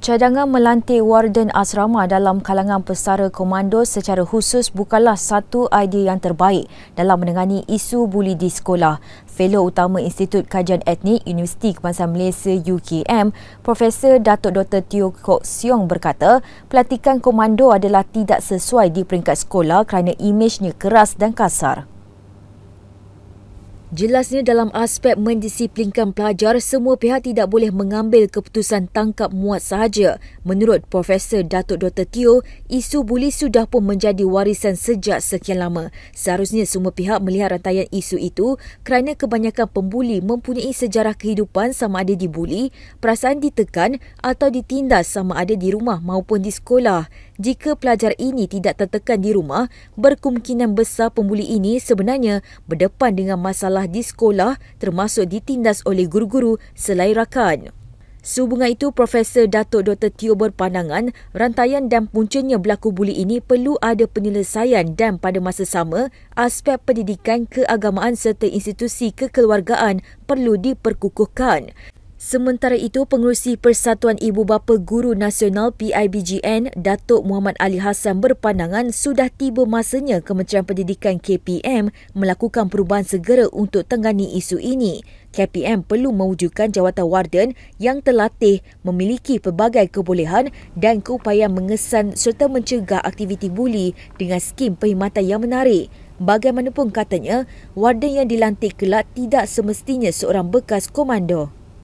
Cadangan melantik warden asrama dalam kalangan pesara komando secara khusus bukanlah satu idea yang terbaik dalam menangani isu buli di sekolah. Fellow Utama Institut Kajian Etnik Universiti Kebangsaan Malaysia UKM, Profesor Datuk Dr. Tio Kok Siong berkata, pelatikan komando adalah tidak sesuai di peringkat sekolah kerana imejnya keras dan kasar. Jelasnya dalam aspek mendisiplinkan pelajar, semua pihak tidak boleh mengambil keputusan tangkap muat sahaja. Menurut Profesor Datuk Dr. Teo, isu buli sudah pun menjadi warisan sejak sekian lama. Seharusnya semua pihak melihat rantaian isu itu kerana kebanyakan pembuli mempunyai sejarah kehidupan sama ada dibuli, perasaan ditekan atau ditindas sama ada di rumah maupun di sekolah. Jika pelajar ini tidak tertekan di rumah, berkemungkinan besar pembuli ini sebenarnya berdepan dengan masalah sekolah di sekolah termasuk ditindas oleh guru-guru selain rakan. Sehubungan itu, Profesor Datuk Dr. Tio berpandangan rantaian dan puncanya berlaku buli ini perlu ada penyelesaian dan pada masa sama, aspek pendidikan keagamaan serta institusi kekeluargaan perlu diperkukuhkan. Sementara itu, Pengerusi Persatuan Ibu Bapa Guru Nasional PIBGN, Datuk Muhammad Ali Hassan berpandangan sudah tiba masanya Kementerian Pendidikan KPM melakukan perubahan segera untuk tangani isu ini. KPM perlu mewujudkan jawatan warden yang terlatih, memiliki pelbagai kebolehan dan keupayaan mengesan serta mencegah aktiviti buli dengan skim perkhidmatan yang menarik. Bagaimanapun katanya, warden yang dilantik kelak tidak semestinya seorang bekas komando.